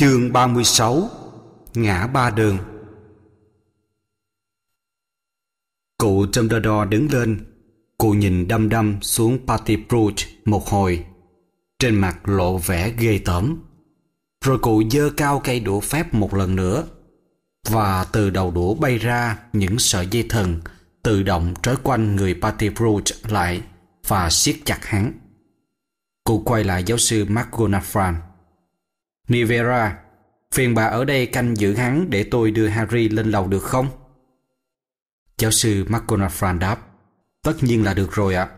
Chương 36 Ngã ba đường Cụ Dumbledore đứng lên Cụ nhìn đăm đăm xuống Patty Brooch một hồi Trên mặt lộ vẻ ghê tởm Rồi cụ dơ cao cây đũa phép một lần nữa Và từ đầu đũa bay ra những sợi dây thần Tự động trói quanh người Patty Brooch lại Và siết chặt hắn Cụ quay lại giáo sư McGonagall Nivera, phiền bà ở đây canh giữ hắn để tôi đưa Harry lên lầu được không? Giáo sư McGonagall đáp, tất nhiên là được rồi ạ.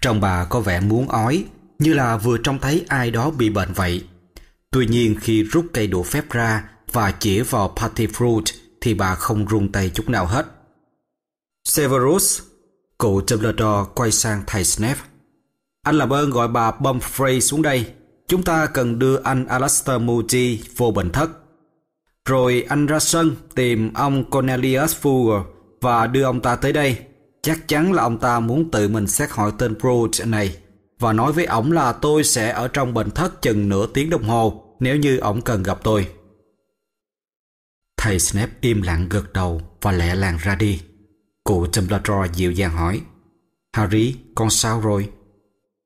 Trong bà có vẻ muốn ói, như là vừa trông thấy ai đó bị bệnh vậy. Tuy nhiên khi rút cây đũa phép ra và chỉ vào Patty Fruit thì bà không run tay chút nào hết. Severus, cụ Dumbledore quay sang thầy Snape. Anh làm ơn gọi bà Pomfrey xuống đây. Chúng ta cần đưa anh Alastair Moody vô bệnh thất. Rồi anh ra sân tìm ông Cornelius Fugger và đưa ông ta tới đây. Chắc chắn là ông ta muốn tự mình xét hỏi tên Bruce này và nói với ổng là tôi sẽ ở trong bệnh thất chừng nửa tiếng đồng hồ nếu như ổng cần gặp tôi. Thầy Snape im lặng gật đầu và lẹ làng ra đi. Cụ Dumbledore dịu dàng hỏi Harry, con sao rồi?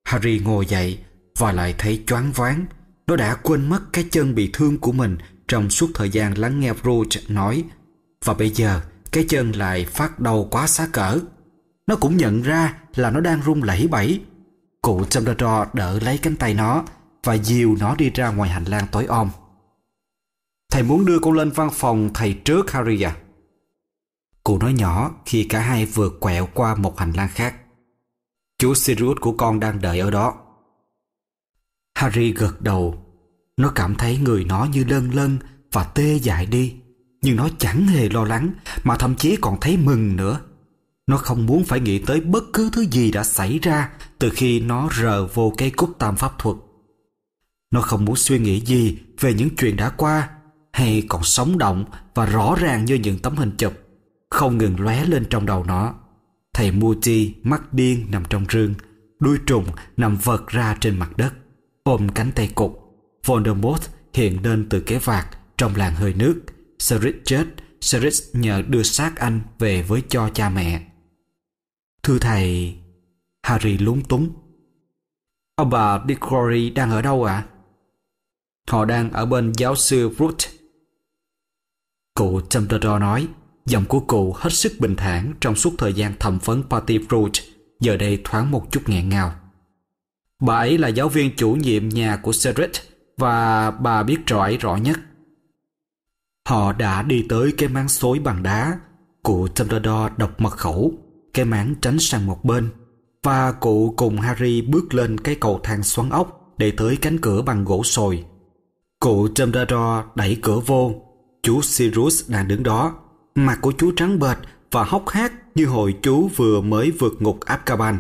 Harry ngồi dậy và lại thấy choáng váng. Nó đã quên mất cái chân bị thương của mình trong suốt thời gian lắng nghe Rouge nói. Và bây giờ, cái chân lại phát đau quá xá cỡ. Nó cũng nhận ra là nó đang run lẩy bẩy. Cụ Dumbledore đỡ lấy cánh tay nó và dìu nó đi ra ngoài hành lang tối om. Thầy muốn đưa con lên văn phòng thầy trước Harry à? Cụ nói nhỏ khi cả hai vừa quẹo qua một hành lang khác. Chú Sirius của con đang đợi ở đó. Harry gật đầu. Nó cảm thấy người nó như lân lân và tê dại đi. Nhưng nó chẳng hề lo lắng mà thậm chí còn thấy mừng nữa. Nó không muốn phải nghĩ tới bất cứ thứ gì đã xảy ra từ khi nó rờ vô cây cúc tam pháp thuật. Nó không muốn suy nghĩ gì về những chuyện đã qua hay còn sống động và rõ ràng như những tấm hình chụp không ngừng lóe lên trong đầu nó. Thầy Muti mắt điên nằm trong rương, đuôi trùng nằm vật ra trên mặt đất ôm cánh tay cục. Voldemort hiện lên từ cái vạc trong làng hơi nước. Sirius chết, Sirius nhờ đưa xác anh về với cho cha mẹ. Thưa thầy, Harry lúng túng. Ông bà Diggory đang ở đâu ạ? À? Họ đang ở bên giáo sư Root. Cụ Dumbledore nói, giọng của cụ hết sức bình thản trong suốt thời gian thẩm vấn Party Root, giờ đây thoáng một chút nghẹn ngào. Bà ấy là giáo viên chủ nhiệm nhà của Cedric và bà biết rõ rõ nhất. Họ đã đi tới cái máng xối bằng đá. Cụ Dumbledore đọc mật khẩu, cái máng tránh sang một bên và cụ cùng Harry bước lên cái cầu thang xoắn ốc để tới cánh cửa bằng gỗ sồi. Cụ Dumbledore đẩy cửa vô, chú Sirius đang đứng đó, mặt của chú trắng bệch và hốc hác như hồi chú vừa mới vượt ngục Azkaban.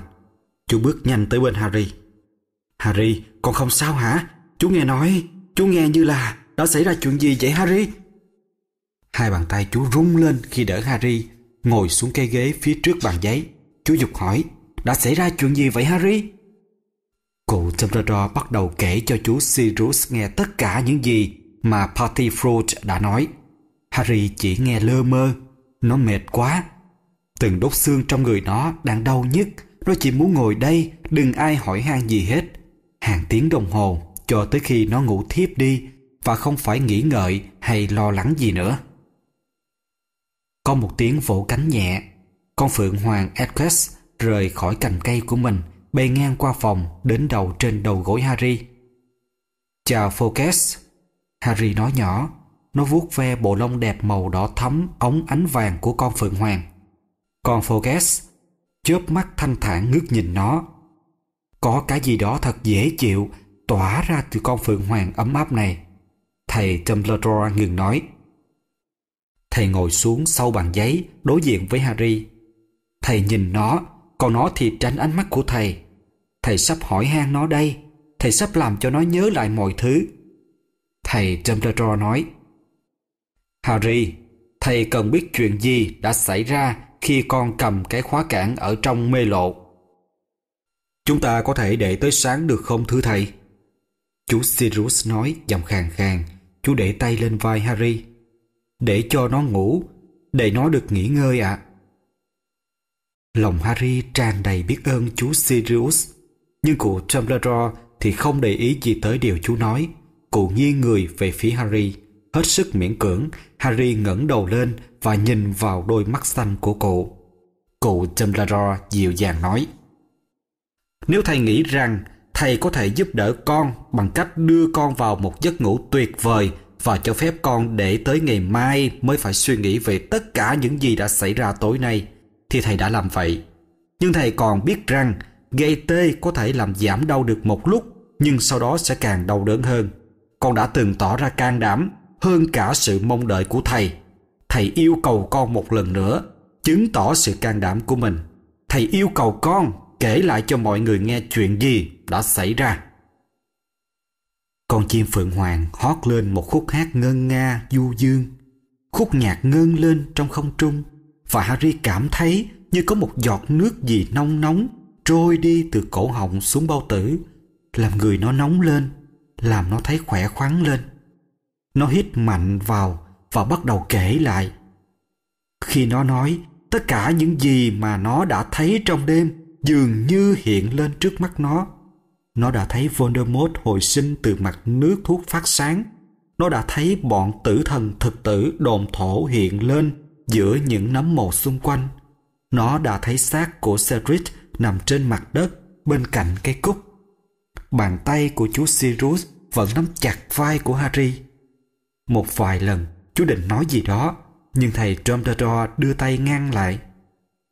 Chú bước nhanh tới bên Harry. Harry, con không sao hả? Chú nghe nói, chú nghe như là đã xảy ra chuyện gì vậy Harry? Hai bàn tay chú rung lên khi đỡ Harry ngồi xuống cây ghế phía trước bàn giấy. Chú dục hỏi, đã xảy ra chuyện gì vậy Harry? Cụ Dumbledore bắt đầu kể cho chú Sirius nghe tất cả những gì mà Patty Froge đã nói. Harry chỉ nghe lơ mơ, nó mệt quá. Từng đốt xương trong người nó đang đau nhức, nó chỉ muốn ngồi đây, đừng ai hỏi han gì hết, hàng tiếng đồng hồ cho tới khi nó ngủ thiếp đi và không phải nghĩ ngợi hay lo lắng gì nữa. Có một tiếng vỗ cánh nhẹ, con phượng hoàng Edquest rời khỏi cành cây của mình, bay ngang qua phòng đến đầu trên đầu gối Harry. Chào Focus, Harry nói nhỏ, nó vuốt ve bộ lông đẹp màu đỏ thắm ống ánh vàng của con phượng hoàng. con Focus chớp mắt thanh thản ngước nhìn nó có cái gì đó thật dễ chịu tỏa ra từ con phượng hoàng ấm áp này. Thầy Dumbledore ngừng nói. Thầy ngồi xuống sau bàn giấy đối diện với Harry. Thầy nhìn nó, còn nó thì tránh ánh mắt của thầy. Thầy sắp hỏi han nó đây, thầy sắp làm cho nó nhớ lại mọi thứ. Thầy Dumbledore nói. Harry, thầy cần biết chuyện gì đã xảy ra khi con cầm cái khóa cản ở trong mê lộ. Chúng ta có thể để tới sáng được không thưa thầy? Chú Sirius nói giọng khàn khàn. Chú để tay lên vai Harry. Để cho nó ngủ. Để nó được nghỉ ngơi ạ. Lòng Harry tràn đầy biết ơn chú Sirius. Nhưng cụ Dumbledore thì không để ý gì tới điều chú nói. Cụ nghiêng người về phía Harry. Hết sức miễn cưỡng, Harry ngẩng đầu lên và nhìn vào đôi mắt xanh của cụ. Cụ Dumbledore dịu dàng nói – nếu thầy nghĩ rằng thầy có thể giúp đỡ con bằng cách đưa con vào một giấc ngủ tuyệt vời và cho phép con để tới ngày mai mới phải suy nghĩ về tất cả những gì đã xảy ra tối nay thì thầy đã làm vậy nhưng thầy còn biết rằng gây tê có thể làm giảm đau được một lúc nhưng sau đó sẽ càng đau đớn hơn con đã từng tỏ ra can đảm hơn cả sự mong đợi của thầy thầy yêu cầu con một lần nữa chứng tỏ sự can đảm của mình thầy yêu cầu con kể lại cho mọi người nghe chuyện gì đã xảy ra. Con chim phượng hoàng hót lên một khúc hát ngân nga du dương. Khúc nhạc ngân lên trong không trung và Harry cảm thấy như có một giọt nước gì nóng nóng trôi đi từ cổ họng xuống bao tử, làm người nó nóng lên, làm nó thấy khỏe khoắn lên. Nó hít mạnh vào và bắt đầu kể lại. Khi nó nói tất cả những gì mà nó đã thấy trong đêm dường như hiện lên trước mắt nó. Nó đã thấy Voldemort hồi sinh từ mặt nước thuốc phát sáng. Nó đã thấy bọn tử thần thực tử đồn thổ hiện lên giữa những nấm mồ xung quanh. Nó đã thấy xác của Cedric nằm trên mặt đất bên cạnh cây cúc. Bàn tay của chú Sirius vẫn nắm chặt vai của Harry. Một vài lần, chú định nói gì đó, nhưng thầy Dumbledore đưa tay ngăn lại.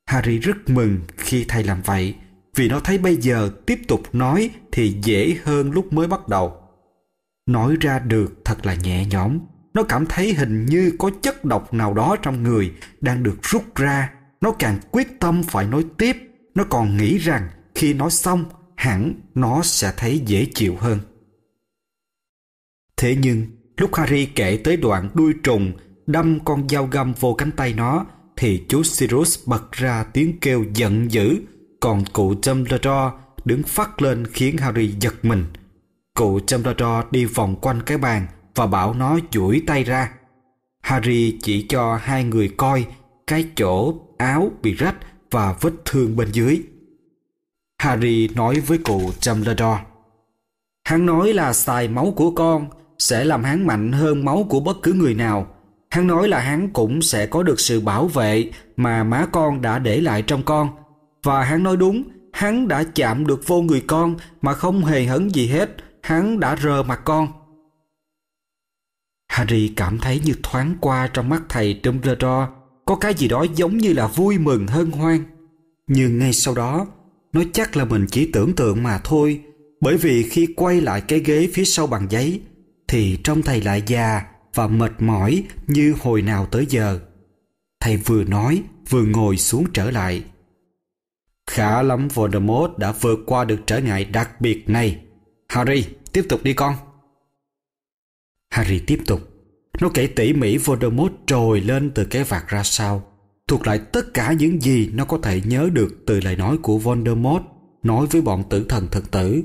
Harry rất mừng khi thầy làm vậy vì nó thấy bây giờ tiếp tục nói thì dễ hơn lúc mới bắt đầu. Nói ra được thật là nhẹ nhõm. Nó cảm thấy hình như có chất độc nào đó trong người đang được rút ra. Nó càng quyết tâm phải nói tiếp. Nó còn nghĩ rằng khi nói xong hẳn nó sẽ thấy dễ chịu hơn. Thế nhưng, lúc Harry kể tới đoạn đuôi trùng đâm con dao găm vô cánh tay nó thì chú Sirius bật ra tiếng kêu giận dữ, còn cụ Dumbledore đứng phát lên khiến Harry giật mình. Cụ Dumbledore đi vòng quanh cái bàn và bảo nó duỗi tay ra. Harry chỉ cho hai người coi cái chỗ áo bị rách và vết thương bên dưới. Harry nói với cụ Dumbledore. Hắn nói là xài máu của con sẽ làm hắn mạnh hơn máu của bất cứ người nào Hắn nói là hắn cũng sẽ có được sự bảo vệ mà má con đã để lại trong con. Và hắn nói đúng, hắn đã chạm được vô người con mà không hề hấn gì hết, hắn đã rờ mặt con. Harry cảm thấy như thoáng qua trong mắt thầy Dumbledore có cái gì đó giống như là vui mừng hân hoan. Nhưng ngay sau đó, nó chắc là mình chỉ tưởng tượng mà thôi, bởi vì khi quay lại cái ghế phía sau bằng giấy, thì trong thầy lại già, và mệt mỏi như hồi nào tới giờ. Thầy vừa nói vừa ngồi xuống trở lại. khá lắm Voldemort đã vượt qua được trở ngại đặc biệt này. Harry, tiếp tục đi con. Harry tiếp tục. Nó kể tỉ mỉ Voldemort trồi lên từ cái vạt ra sao, thuộc lại tất cả những gì nó có thể nhớ được từ lời nói của Voldemort nói với bọn tử thần thần tử.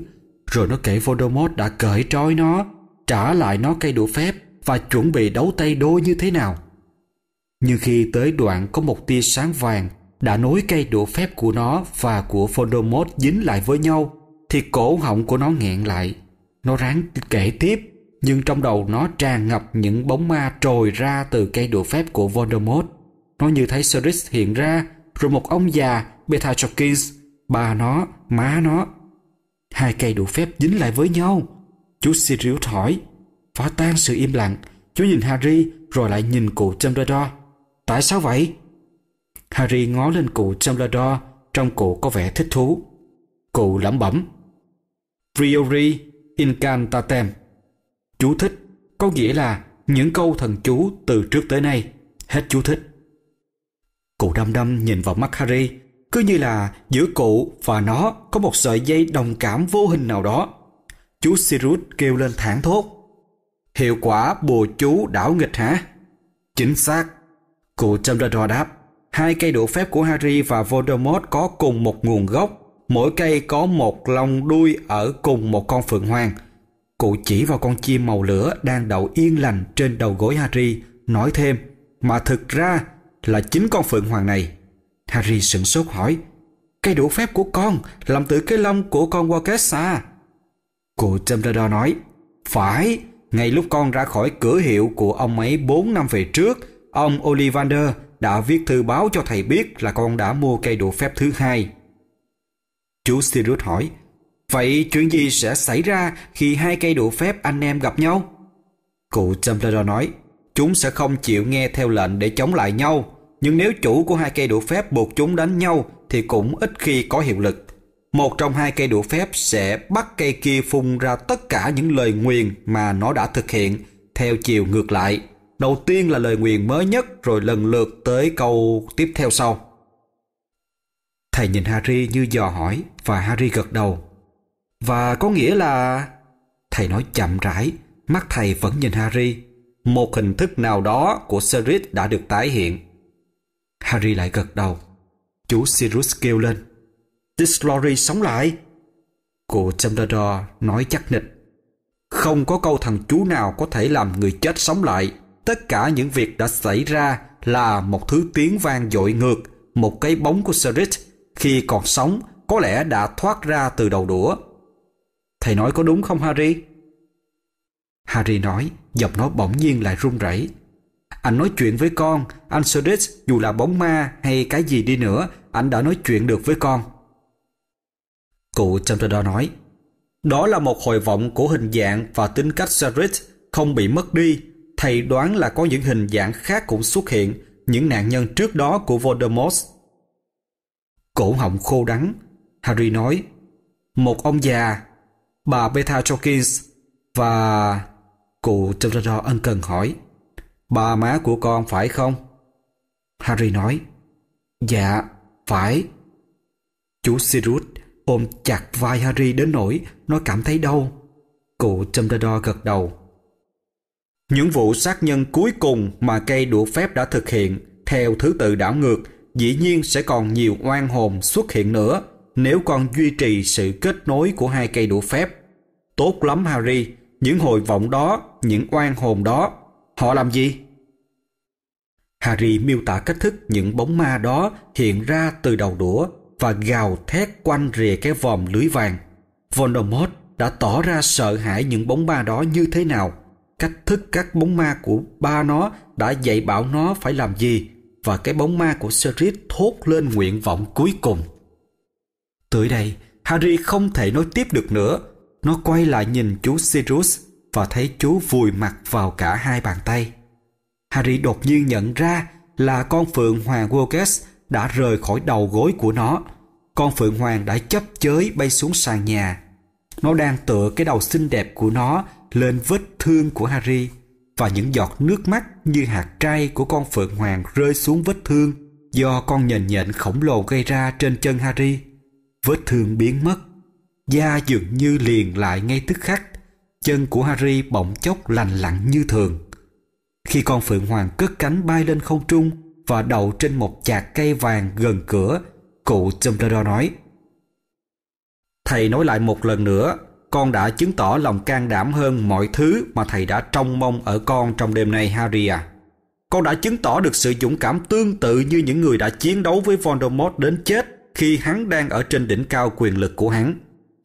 Rồi nó kể Voldemort đã cởi trói nó, trả lại nó cây đũa phép và chuẩn bị đấu tay đôi như thế nào. Nhưng khi tới đoạn có một tia sáng vàng đã nối cây đũa phép của nó và của Voldemort dính lại với nhau, thì cổ họng của nó nghẹn lại. Nó ráng kể tiếp, nhưng trong đầu nó tràn ngập những bóng ma trồi ra từ cây đũa phép của Voldemort. Nó như thấy Sirius hiện ra, rồi một ông già, Beta Jorkins, bà nó, má nó. Hai cây đũa phép dính lại với nhau. Chú Sirius hỏi, phá tan sự im lặng. Chú nhìn Harry rồi lại nhìn cụ Dumbledore. Tại sao vậy? Harry ngó lên cụ Dumbledore, trong cụ có vẻ thích thú. Cụ lẩm bẩm. Priori incantatem. Chú thích có nghĩa là những câu thần chú từ trước tới nay. Hết chú thích. Cụ đăm đăm nhìn vào mắt Harry, cứ như là giữa cụ và nó có một sợi dây đồng cảm vô hình nào đó. Chú Sirius kêu lên thảng thốt. Hiệu quả bùa chú đảo nghịch hả? Chính xác. Cụ Dumbledore đáp. Hai cây đũa phép của Harry và Voldemort có cùng một nguồn gốc. Mỗi cây có một lông đuôi ở cùng một con phượng hoàng. Cụ chỉ vào con chim màu lửa đang đậu yên lành trên đầu gối Harry, nói thêm, mà thực ra là chính con phượng hoàng này. Harry sửng sốt hỏi, cây đũa phép của con làm từ cái lông của con Walker à? Cụ Dumbledore nói, phải, ngay lúc con ra khỏi cửa hiệu của ông ấy 4 năm về trước, ông Olivander đã viết thư báo cho thầy biết là con đã mua cây đũa phép thứ hai. Chú Sirius hỏi, Vậy chuyện gì sẽ xảy ra khi hai cây đũa phép anh em gặp nhau? Cụ Dumbledore nói, chúng sẽ không chịu nghe theo lệnh để chống lại nhau, nhưng nếu chủ của hai cây đũa phép buộc chúng đánh nhau thì cũng ít khi có hiệu lực một trong hai cây đũa phép sẽ bắt cây kia phun ra tất cả những lời nguyền mà nó đã thực hiện theo chiều ngược lại. Đầu tiên là lời nguyền mới nhất rồi lần lượt tới câu tiếp theo sau. Thầy nhìn Harry như dò hỏi và Harry gật đầu. Và có nghĩa là... Thầy nói chậm rãi, mắt thầy vẫn nhìn Harry. Một hình thức nào đó của Sirius đã được tái hiện. Harry lại gật đầu. Chú Sirius kêu lên dislory sống lại. Cô Dumbledore nói chắc nịch. Không có câu thằng chú nào có thể làm người chết sống lại. Tất cả những việc đã xảy ra là một thứ tiếng vang dội ngược, một cái bóng của Sirius khi còn sống có lẽ đã thoát ra từ đầu đũa. Thầy nói có đúng không Harry? Harry nói, giọng nói bỗng nhiên lại run rẩy. Anh nói chuyện với con, anh Sirius dù là bóng ma hay cái gì đi nữa, anh đã nói chuyện được với con. Cụ Dumbledore nói. Đó là một hồi vọng của hình dạng và tính cách Cedric không bị mất đi. Thầy đoán là có những hình dạng khác cũng xuất hiện, những nạn nhân trước đó của Voldemort. Cổ họng khô đắng, Harry nói. Một ông già, bà Beta Jorkins và... Cụ Dumbledore ân cần hỏi. Bà má của con phải không? Harry nói. Dạ, phải. Chú Sirius ôm chặt vai Harry đến nỗi nó cảm thấy đau. Cụ Dumbledore gật đầu. Những vụ sát nhân cuối cùng mà cây đũa phép đã thực hiện theo thứ tự đảo ngược dĩ nhiên sẽ còn nhiều oan hồn xuất hiện nữa nếu còn duy trì sự kết nối của hai cây đũa phép. Tốt lắm Harry, những hồi vọng đó, những oan hồn đó, họ làm gì? Harry miêu tả cách thức những bóng ma đó hiện ra từ đầu đũa và gào thét quanh rìa cái vòm lưới vàng. Voldemort đã tỏ ra sợ hãi những bóng ma đó như thế nào, cách thức các bóng ma của ba nó đã dạy bảo nó phải làm gì và cái bóng ma của Sirius thốt lên nguyện vọng cuối cùng. Tới đây, Harry không thể nói tiếp được nữa. Nó quay lại nhìn chú Sirius và thấy chú vùi mặt vào cả hai bàn tay. Harry đột nhiên nhận ra là con phượng hoàng Wogas đã rời khỏi đầu gối của nó. Con Phượng Hoàng đã chấp chới bay xuống sàn nhà. Nó đang tựa cái đầu xinh đẹp của nó lên vết thương của Harry và những giọt nước mắt như hạt trai của con Phượng Hoàng rơi xuống vết thương do con nhện nhện khổng lồ gây ra trên chân Harry. Vết thương biến mất, da dường như liền lại ngay tức khắc. Chân của Harry bỗng chốc lành lặn như thường. Khi con Phượng Hoàng cất cánh bay lên không trung, và đậu trên một chạc cây vàng gần cửa, cụ Dumbledore nói. Thầy nói lại một lần nữa, con đã chứng tỏ lòng can đảm hơn mọi thứ mà thầy đã trông mong ở con trong đêm nay Harry à. Con đã chứng tỏ được sự dũng cảm tương tự như những người đã chiến đấu với Voldemort đến chết khi hắn đang ở trên đỉnh cao quyền lực của hắn.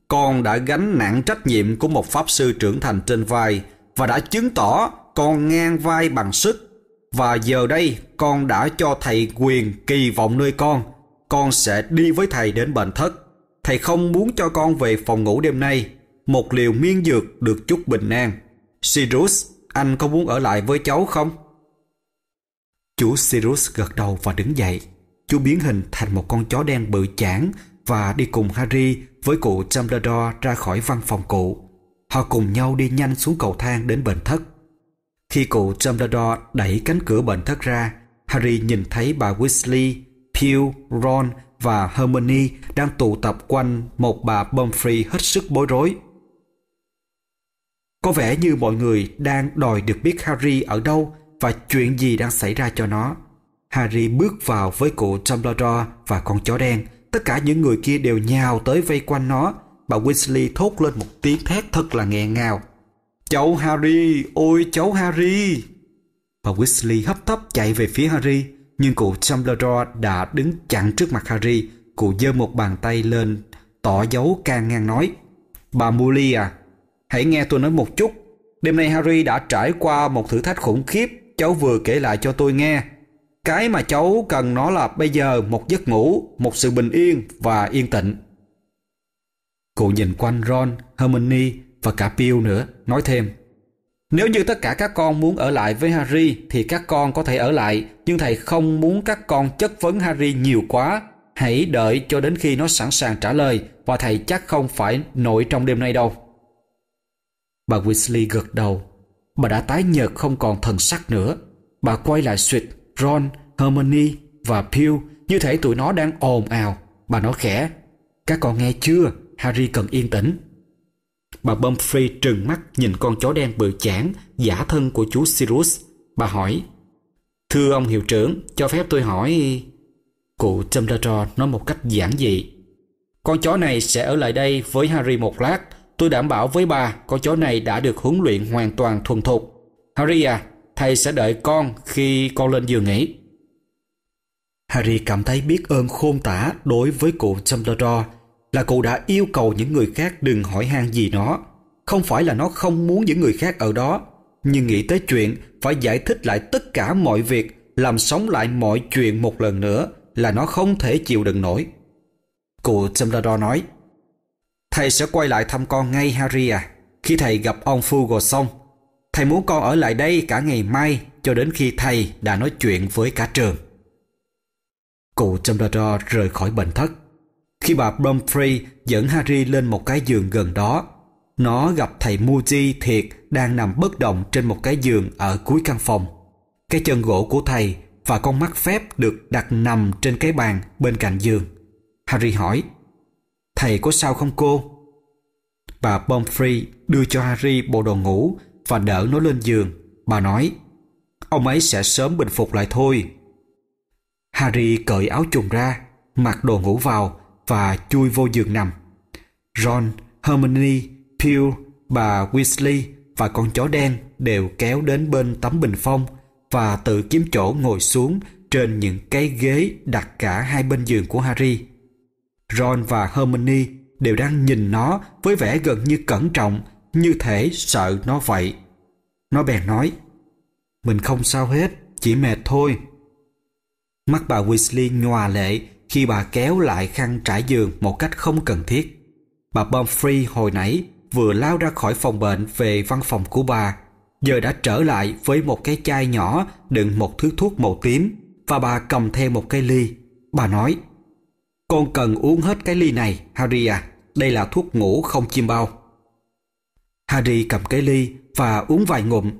Con đã gánh nặng trách nhiệm của một pháp sư trưởng thành trên vai và đã chứng tỏ con ngang vai bằng sức và giờ đây con đã cho thầy quyền kỳ vọng nơi con con sẽ đi với thầy đến bệnh thất thầy không muốn cho con về phòng ngủ đêm nay một liều miên dược được chút bình an sirius anh có muốn ở lại với cháu không chú sirius gật đầu và đứng dậy chú biến hình thành một con chó đen bự chảng và đi cùng harry với cụ dumbledore ra khỏi văn phòng cụ họ cùng nhau đi nhanh xuống cầu thang đến bệnh thất khi cụ Dumbledore đẩy cánh cửa bệnh thất ra, Harry nhìn thấy bà Weasley, Pew, Ron và Hermione đang tụ tập quanh một bà Pomfrey hết sức bối rối. Có vẻ như mọi người đang đòi được biết Harry ở đâu và chuyện gì đang xảy ra cho nó. Harry bước vào với cụ Dumbledore và con chó đen. Tất cả những người kia đều nhào tới vây quanh nó. Bà Weasley thốt lên một tiếng thét thật là nghẹn ngào Cháu Harry, ôi cháu Harry! và Weasley hấp tấp chạy về phía Harry, nhưng cụ Dumbledore đã đứng chặn trước mặt Harry. Cụ giơ một bàn tay lên, tỏ dấu can ngăn nói. Bà Moody à, hãy nghe tôi nói một chút. Đêm nay Harry đã trải qua một thử thách khủng khiếp cháu vừa kể lại cho tôi nghe. Cái mà cháu cần nó là bây giờ một giấc ngủ, một sự bình yên và yên tĩnh Cụ nhìn quanh Ron, Hermione và cả Bill nữa, nói thêm. Nếu như tất cả các con muốn ở lại với Harry thì các con có thể ở lại, nhưng thầy không muốn các con chất vấn Harry nhiều quá. Hãy đợi cho đến khi nó sẵn sàng trả lời và thầy chắc không phải nội trong đêm nay đâu. Bà Weasley gật đầu. Bà đã tái nhợt không còn thần sắc nữa. Bà quay lại suyệt Ron, Hermione và Pew như thể tụi nó đang ồn ào. Bà nói khẽ, các con nghe chưa, Harry cần yên tĩnh. Bà Pomfrey trừng mắt nhìn con chó đen bự chản, giả thân của chú Sirius. Bà hỏi, Thưa ông hiệu trưởng, cho phép tôi hỏi... Cụ Dumbledore nói một cách giản dị. Con chó này sẽ ở lại đây với Harry một lát. Tôi đảm bảo với bà, con chó này đã được huấn luyện hoàn toàn thuần thục. Harry à, thầy sẽ đợi con khi con lên giường nghỉ. Harry cảm thấy biết ơn khôn tả đối với cụ Dumbledore là cụ đã yêu cầu những người khác đừng hỏi han gì nó. Không phải là nó không muốn những người khác ở đó, nhưng nghĩ tới chuyện phải giải thích lại tất cả mọi việc, làm sống lại mọi chuyện một lần nữa là nó không thể chịu đựng nổi. Cụ Dumbledore nói, Thầy sẽ quay lại thăm con ngay Harry à, khi thầy gặp ông Fugle xong. Thầy muốn con ở lại đây cả ngày mai cho đến khi thầy đã nói chuyện với cả trường. Cụ Dumbledore rời khỏi bệnh thất khi bà Bromfrey dẫn Harry lên một cái giường gần đó, nó gặp thầy Muji thiệt đang nằm bất động trên một cái giường ở cuối căn phòng. Cái chân gỗ của thầy và con mắt phép được đặt nằm trên cái bàn bên cạnh giường. Harry hỏi, Thầy có sao không cô? Bà Pomfrey đưa cho Harry bộ đồ ngủ và đỡ nó lên giường. Bà nói, ông ấy sẽ sớm bình phục lại thôi. Harry cởi áo chùng ra, mặc đồ ngủ vào và chui vô giường nằm. Ron, Hermione, Pew, bà Weasley và con chó đen đều kéo đến bên tấm bình phong và tự kiếm chỗ ngồi xuống trên những cái ghế đặt cả hai bên giường của Harry. Ron và Hermione đều đang nhìn nó với vẻ gần như cẩn trọng, như thể sợ nó vậy. Nó bèn nói, mình không sao hết, chỉ mệt thôi. Mắt bà Weasley nhòa lệ khi bà kéo lại khăn trải giường một cách không cần thiết. Bà Pumphrey hồi nãy vừa lao ra khỏi phòng bệnh về văn phòng của bà, giờ đã trở lại với một cái chai nhỏ đựng một thứ thuốc màu tím và bà cầm theo một cái ly. Bà nói, con cần uống hết cái ly này, Harry à, đây là thuốc ngủ không chim bao. Harry cầm cái ly và uống vài ngụm.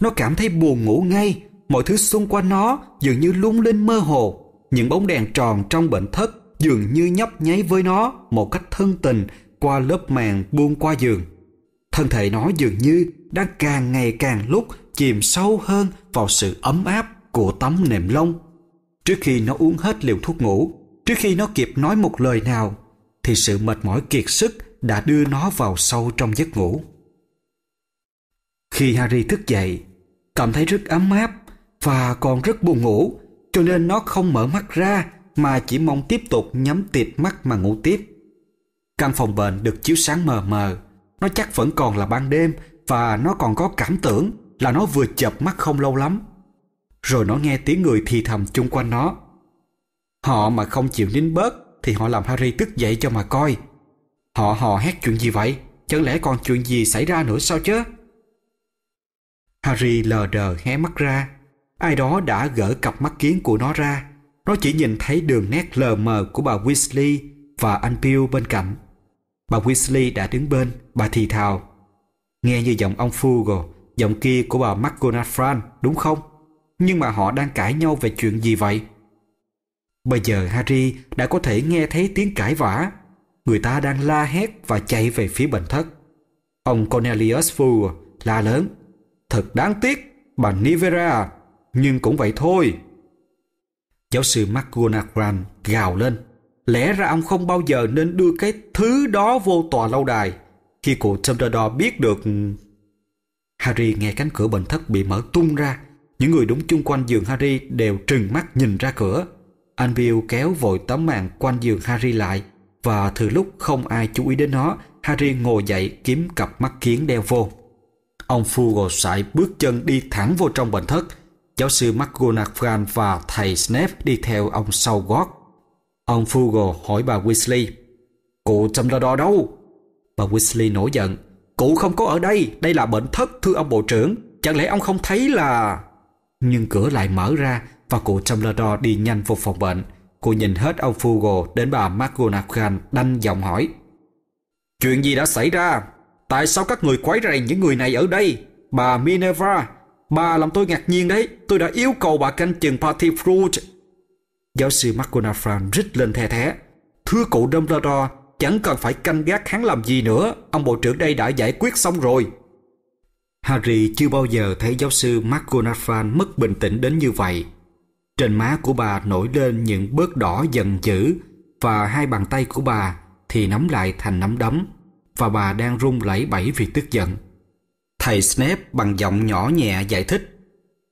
Nó cảm thấy buồn ngủ ngay, mọi thứ xung quanh nó dường như lung linh mơ hồ những bóng đèn tròn trong bệnh thất dường như nhấp nháy với nó một cách thân tình qua lớp màn buông qua giường. Thân thể nó dường như đang càng ngày càng lúc chìm sâu hơn vào sự ấm áp của tấm nệm lông. Trước khi nó uống hết liều thuốc ngủ, trước khi nó kịp nói một lời nào, thì sự mệt mỏi kiệt sức đã đưa nó vào sâu trong giấc ngủ. Khi Harry thức dậy, cảm thấy rất ấm áp và còn rất buồn ngủ cho nên nó không mở mắt ra mà chỉ mong tiếp tục nhắm tịt mắt mà ngủ tiếp. Căn phòng bệnh được chiếu sáng mờ mờ, nó chắc vẫn còn là ban đêm và nó còn có cảm tưởng là nó vừa chập mắt không lâu lắm. Rồi nó nghe tiếng người thì thầm chung quanh nó. Họ mà không chịu nín bớt thì họ làm Harry tức dậy cho mà coi. Họ họ hét chuyện gì vậy? Chẳng lẽ còn chuyện gì xảy ra nữa sao chứ? Harry lờ đờ hé mắt ra Ai đó đã gỡ cặp mắt kiến của nó ra. Nó chỉ nhìn thấy đường nét lờ mờ của bà Weasley và anh Bill bên cạnh. Bà Weasley đã đứng bên, bà thì thào. Nghe như giọng ông Fugle, giọng kia của bà McGonagall, đúng không? Nhưng mà họ đang cãi nhau về chuyện gì vậy? Bây giờ Harry đã có thể nghe thấy tiếng cãi vã. Người ta đang la hét và chạy về phía bệnh thất. Ông Cornelius Fugle la lớn. Thật đáng tiếc, bà Nivera nhưng cũng vậy thôi. Giáo sư McGonagall gào lên. Lẽ ra ông không bao giờ nên đưa cái thứ đó vô tòa lâu đài. Khi cụ Dumbledore biết được... Harry nghe cánh cửa bệnh thất bị mở tung ra. Những người đứng chung quanh giường Harry đều trừng mắt nhìn ra cửa. Anh Bill kéo vội tấm màn quanh giường Harry lại và từ lúc không ai chú ý đến nó, Harry ngồi dậy kiếm cặp mắt kiến đeo vô. Ông Fugle sải bước chân đi thẳng vô trong bệnh thất, giáo sư McGonagall và thầy Snape đi theo ông sau gót. Ông Fugle hỏi bà Weasley, Cụ Dumbledore đâu? Bà Weasley nổi giận, Cụ không có ở đây, đây là bệnh thất thưa ông bộ trưởng, chẳng lẽ ông không thấy là... Nhưng cửa lại mở ra và cụ Dumbledore đi nhanh vào phòng bệnh. Cô nhìn hết ông Fugle đến bà McGonagall đanh giọng hỏi. Chuyện gì đã xảy ra? Tại sao các người quấy rầy những người này ở đây? Bà Minerva, Bà làm tôi ngạc nhiên đấy, tôi đã yêu cầu bà canh chừng Party Fruit. Giáo sư McGonagall rít lên the thé. Thưa cụ Dumbledore, chẳng cần phải canh gác hắn làm gì nữa, ông bộ trưởng đây đã giải quyết xong rồi. Harry chưa bao giờ thấy giáo sư McGonagall mất bình tĩnh đến như vậy. Trên má của bà nổi lên những bớt đỏ giận dữ và hai bàn tay của bà thì nắm lại thành nắm đấm và bà đang run lẩy bẩy vì tức giận. Thầy Snape bằng giọng nhỏ nhẹ giải thích.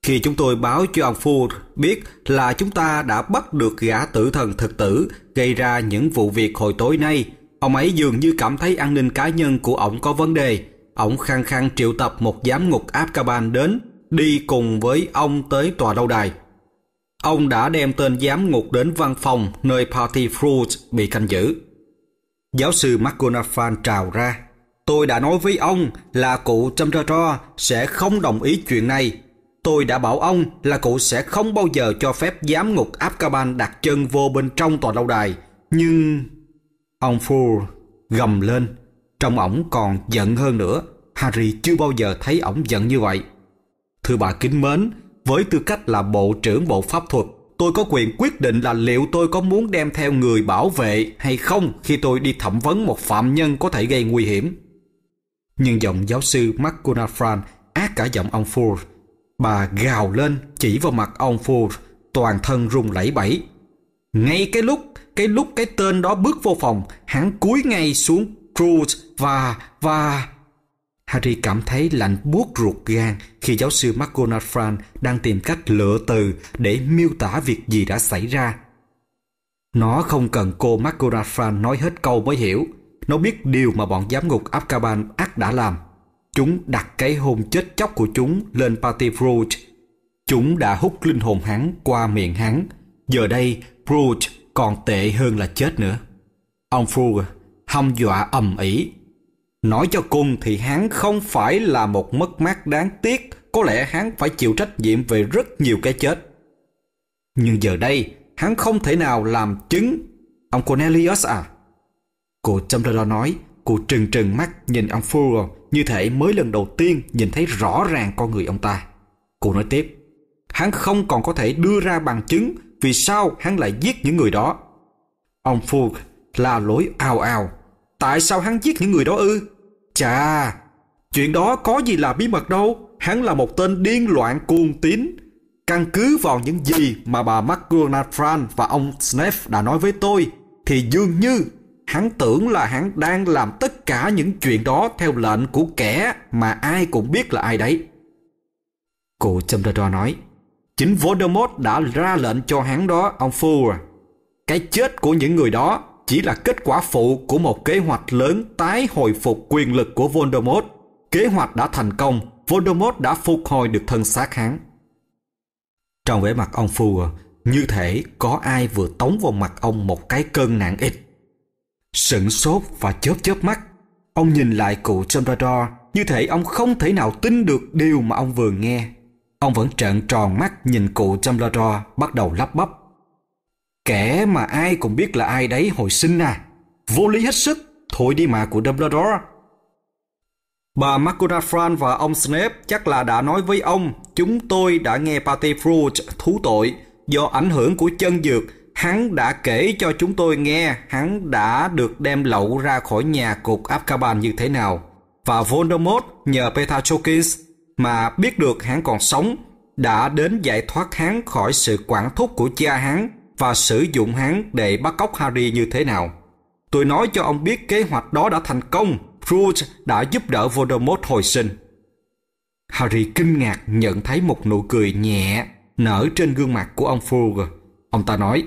Khi chúng tôi báo cho ông Ford biết là chúng ta đã bắt được gã tử thần thực tử gây ra những vụ việc hồi tối nay, ông ấy dường như cảm thấy an ninh cá nhân của ông có vấn đề. Ông khăng khăng triệu tập một giám ngục Azkaban đến, đi cùng với ông tới tòa lâu đài. Ông đã đem tên giám ngục đến văn phòng nơi Party Fruit bị canh giữ. Giáo sư McGonagall trào ra, Tôi đã nói với ông là cụ Trâm Tro Tro sẽ không đồng ý chuyện này. Tôi đã bảo ông là cụ sẽ không bao giờ cho phép giám ngục Apkaban đặt chân vô bên trong tòa lâu đài. Nhưng... Ông Phu gầm lên. Trong ổng còn giận hơn nữa. Harry chưa bao giờ thấy ổng giận như vậy. Thưa bà kính mến, với tư cách là bộ trưởng bộ pháp thuật, tôi có quyền quyết định là liệu tôi có muốn đem theo người bảo vệ hay không khi tôi đi thẩm vấn một phạm nhân có thể gây nguy hiểm nhưng giọng giáo sư McGonagall ác cả giọng ông Ford. Bà gào lên chỉ vào mặt ông Ford, toàn thân run lẩy bẩy. Ngay cái lúc, cái lúc cái tên đó bước vô phòng, hắn cúi ngay xuống Cruz và, và... Harry cảm thấy lạnh buốt ruột gan khi giáo sư McGonagall đang tìm cách lựa từ để miêu tả việc gì đã xảy ra. Nó không cần cô McGonagall nói hết câu mới hiểu. Nó biết điều mà bọn giám ngục Apkaban ác đã làm. Chúng đặt cái hôn chết chóc của chúng lên Pati Brut. Chúng đã hút linh hồn hắn qua miệng hắn. Giờ đây, Brut còn tệ hơn là chết nữa. Ông Fru hâm dọa ầm ĩ. Nói cho cùng thì hắn không phải là một mất mát đáng tiếc. Có lẽ hắn phải chịu trách nhiệm về rất nhiều cái chết. Nhưng giờ đây, hắn không thể nào làm chứng. Ông Cornelius à, Cô châm ra nói, cô trừng trừng mắt nhìn ông Fuller như thể mới lần đầu tiên nhìn thấy rõ ràng con người ông ta. Cô nói tiếp, hắn không còn có thể đưa ra bằng chứng vì sao hắn lại giết những người đó. Ông Fuller la lối ao ao. Tại sao hắn giết những người đó ư? Chà, chuyện đó có gì là bí mật đâu. Hắn là một tên điên loạn cuồng tín. Căn cứ vào những gì mà bà McGonagall và ông Snape đã nói với tôi thì dường như Hắn tưởng là hắn đang làm tất cả những chuyện đó theo lệnh của kẻ mà ai cũng biết là ai đấy. Cụ Dumbledore nói, chính Voldemort đã ra lệnh cho hắn đó, ông Fool. Cái chết của những người đó chỉ là kết quả phụ của một kế hoạch lớn tái hồi phục quyền lực của Voldemort. Kế hoạch đã thành công, Voldemort đã phục hồi được thân xác hắn. Trong vẻ mặt ông Fool, như thể có ai vừa tống vào mặt ông một cái cơn nạn ịch sững sốt và chớp chớp mắt ông nhìn lại cụ dumbledore như thể ông không thể nào tin được điều mà ông vừa nghe ông vẫn trợn tròn mắt nhìn cụ dumbledore bắt đầu lắp bắp kẻ mà ai cũng biết là ai đấy hồi sinh à vô lý hết sức thôi đi mà của dumbledore Bà McGonagall và ông Snape chắc là đã nói với ông, chúng tôi đã nghe Patty Fruit thú tội do ảnh hưởng của chân dược Hắn đã kể cho chúng tôi nghe hắn đã được đem lậu ra khỏi nhà cục Azkaban như thế nào. Và Voldemort nhờ Peter mà biết được hắn còn sống đã đến giải thoát hắn khỏi sự quản thúc của cha hắn và sử dụng hắn để bắt cóc Harry như thế nào. Tôi nói cho ông biết kế hoạch đó đã thành công. Scrooge đã giúp đỡ Voldemort hồi sinh. Harry kinh ngạc nhận thấy một nụ cười nhẹ nở trên gương mặt của ông Froger. Ông ta nói,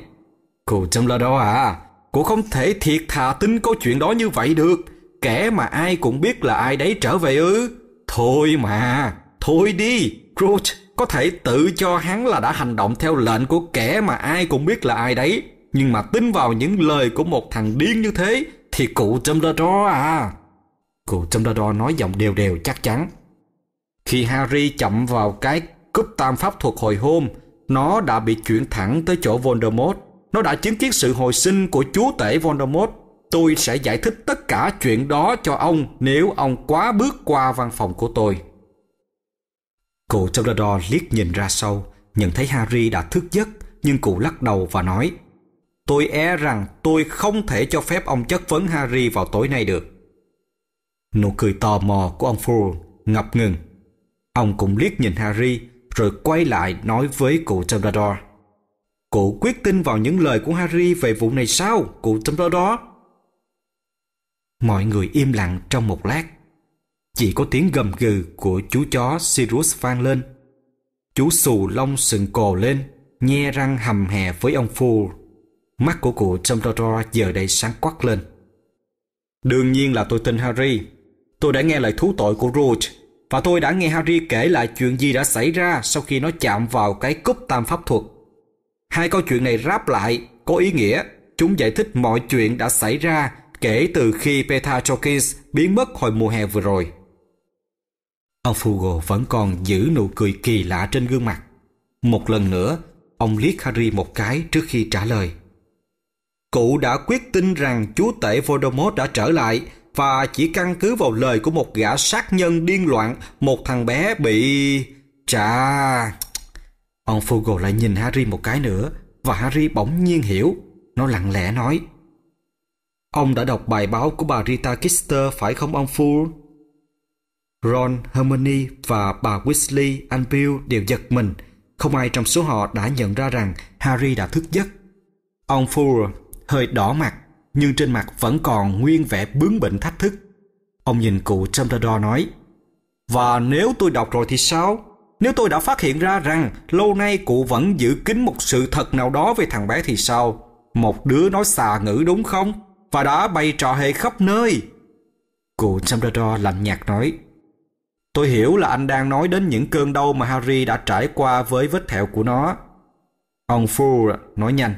Cô Trâm đó à, cô không thể thiệt thà tin câu chuyện đó như vậy được. Kẻ mà ai cũng biết là ai đấy trở về ư. Thôi mà, thôi đi. Groot có thể tự cho hắn là đã hành động theo lệnh của kẻ mà ai cũng biết là ai đấy. Nhưng mà tin vào những lời của một thằng điên như thế thì cụ Dumbledore à. Cụ Dumbledore nói giọng đều đều chắc chắn. Khi Harry chậm vào cái cúp tam pháp thuộc hồi hôm, nó đã bị chuyển thẳng tới chỗ Voldemort. Nó đã chứng kiến sự hồi sinh của chúa tể Voldemort. Tôi sẽ giải thích tất cả chuyện đó cho ông nếu ông quá bước qua văn phòng của tôi. Cụ Dumbledore liếc nhìn ra sau, nhận thấy Harry đã thức giấc, nhưng cụ lắc đầu và nói Tôi e rằng tôi không thể cho phép ông chất vấn Harry vào tối nay được. Nụ cười tò mò của ông Fool ngập ngừng. Ông cũng liếc nhìn Harry rồi quay lại nói với cụ Dumbledore. Cụ quyết tin vào những lời của Harry về vụ này sao, cụ Dumbledore đó? Mọi người im lặng trong một lát. Chỉ có tiếng gầm gừ của chú chó Sirius vang lên. Chú xù lông sừng cồ lên, nhe răng hầm hè với ông Fool. Mắt của cụ Dumbledore giờ đây sáng quắc lên. Đương nhiên là tôi tin Harry. Tôi đã nghe lời thú tội của Rouge và tôi đã nghe Harry kể lại chuyện gì đã xảy ra sau khi nó chạm vào cái cúp tam pháp thuật. Hai câu chuyện này ráp lại có ý nghĩa, chúng giải thích mọi chuyện đã xảy ra kể từ khi Peter Jorkins biến mất hồi mùa hè vừa rồi. Ông Fugo vẫn còn giữ nụ cười kỳ lạ trên gương mặt. Một lần nữa, ông liếc Harry một cái trước khi trả lời. Cụ đã quyết tin rằng chúa tể Voldemort đã trở lại và chỉ căn cứ vào lời của một gã sát nhân điên loạn, một thằng bé bị... Chà... Ông Fugo lại nhìn Harry một cái nữa và Harry bỗng nhiên hiểu. Nó lặng lẽ nói Ông đã đọc bài báo của bà Rita Kister phải không ông Full? Ron, Hermione và bà Weasley, anh Bill đều giật mình. Không ai trong số họ đã nhận ra rằng Harry đã thức giấc. Ông Fuller hơi đỏ mặt, nhưng trên mặt vẫn còn nguyên vẻ bướng bỉnh thách thức. Ông nhìn cụ Dumbledore nói, Và nếu tôi đọc rồi thì sao? Nếu tôi đã phát hiện ra rằng lâu nay cụ vẫn giữ kín một sự thật nào đó về thằng bé thì sao? Một đứa nói xà ngữ đúng không? Và đã bay trò hề khắp nơi. Cụ Dumbledore lạnh nhạt nói. Tôi hiểu là anh đang nói đến những cơn đau mà Harry đã trải qua với vết thẹo của nó. Ông phu nói nhanh.